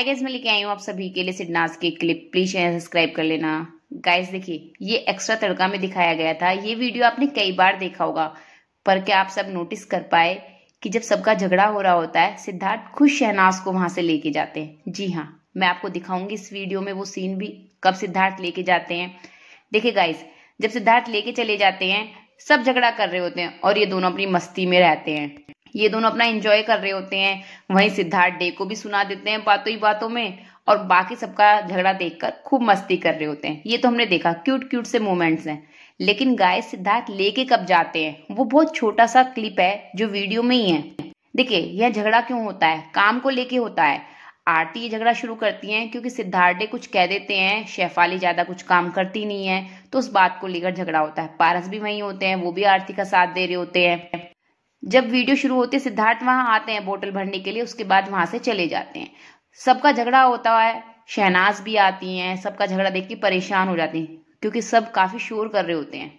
hi guys मैं लेके आई हूँ आप सभी के लिए सिडनास के क्लिप प्लीज सब्सक्राइब कर लेना गाइस देखिए ये एक्स्ट्रा तड़का में दिखाया गया था ये वीडियो आपने कई बार देखा होगा पर क्या आप सब नोटिस कर पाए कि जब सबका झगड़ा हो रहा होता है सिद्धार्थ खुद शहनाज को वहां से लेके जाते हैं जी हाँ मैं आपको दिखाऊंगी इस वीडियो में वो सीन भी कब सिद्धार्थ लेके जाते हैं देखिए गाइस जब सिद्धार्थ लेके चले जाते हैं सब झगड़ा कर रहे होते हैं और ये दोनों अपनी मस्ती में रहते हैं ये दोनों अपना एंजॉय कर रहे होते हैं वहीं सिद्धार्थ डे को भी सुना देते हैं बातों ही बातों में और बाकी सबका झगड़ा देखकर खूब मस्ती कर रहे होते हैं ये तो हमने देखा क्यूट क्यूट से मोमेंट्स हैं लेकिन गाय सिद्धार्थ लेके कब जाते हैं वो बहुत छोटा सा क्लिप है जो वीडियो में ही है देखिए यह झगड़ा क्यों होता है काम को लेके होता है आरती ये झगड़ा शुरू करती हैं क्योंकि सिद्धार्थ डे कुछ कह देते हैं शेफाली ज्यादा कुछ काम करती नहीं है तो उस बात को लेकर झगड़ा होता है पारस भी वही होते हैं वो भी आरती का साथ दे रहे होते हैं जब वीडियो शुरू होती है सिद्धार्थ वहां आते हैं बोतल भरने के लिए उसके बाद वहां से चले जाते हैं सबका झगड़ा होता है शहनाज भी आती हैं सबका झगड़ा देख के परेशान हो जाती हैं क्योंकि सब काफी शोर कर रहे होते हैं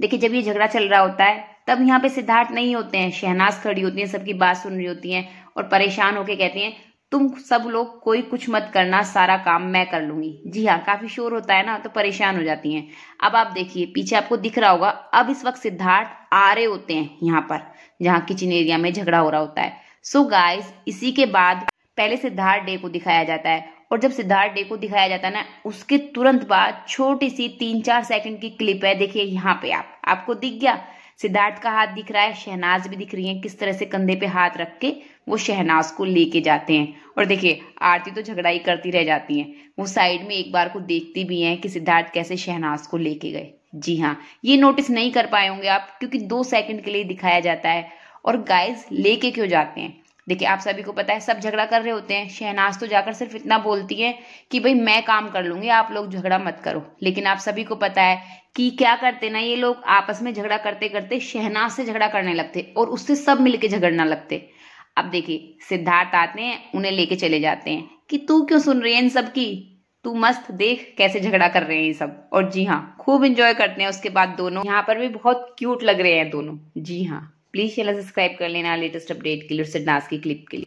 देखिए जब ये झगड़ा चल रहा होता है तब यहाँ पे सिद्धार्थ नहीं होते हैं शहनाज खड़ी होती है सबकी बात सुन रही होती है और परेशान होके कहती हैं तुम सब लोग कोई कुछ मत करना सारा काम मैं कर लूंगी जी हाँ काफी शोर होता है ना तो परेशान हो जाती हैं अब आप देखिए पीछे आपको दिख रहा होगा अब इस वक्त सिद्धार्थ आ रहे होते हैं यहाँ पर जहाँ किचन एरिया में झगड़ा हो रहा होता है सो so गाइस इसी के बाद पहले सिद्धार्थ डे को दिखाया जाता है और जब सिद्धार्थ डे को दिखाया जाता है ना उसके तुरंत बाद छोटी सी तीन चार सेकंड की क्लिप है देखिए यहाँ पे आप आपको दिख गया सिद्धार्थ का हाथ दिख रहा है शहनाज भी दिख रही है किस तरह से कंधे पे हाथ रख के वो शहनाज को लेके जाते हैं और देखिए आरती तो झगड़ा ही करती रह जाती है वो साइड में एक बार को देखती भी है कि सिद्धार्थ कैसे शहनाज को लेके गए जी हाँ ये नोटिस नहीं कर पाए होंगे आप क्योंकि दो सेकंड के लिए दिखाया जाता है और गाइस लेके क्यों जाते हैं देखिए आप सभी को पता है सब झगड़ा कर रहे होते हैं शहनाज तो जाकर सिर्फ इतना बोलती है कि भाई मैं काम कर लूंगी आप लोग झगड़ा मत करो लेकिन आप सभी को पता है कि क्या करते ना ये लोग आपस में झगड़ा करते करते शहनाज से झगड़ा करने लगते और उससे सब मिलके झगड़ना लगते अब देखिए सिद्धार्थ आते हैं उन्हें लेके चले जाते हैं कि तू क्यों सुन रही है इन सब की तू मस्त देख कैसे झगड़ा कर रहे हैं ये सब और जी हाँ खूब इंजॉय करते हैं उसके बाद दोनों यहाँ पर भी बहुत क्यूट लग रहे हैं दोनों जी हाँ प्लीज़ चैनल सब्सक्राइब कर लेना लेटेस्ट अपडेट के लिए और सिडनास की क्लिप के लिए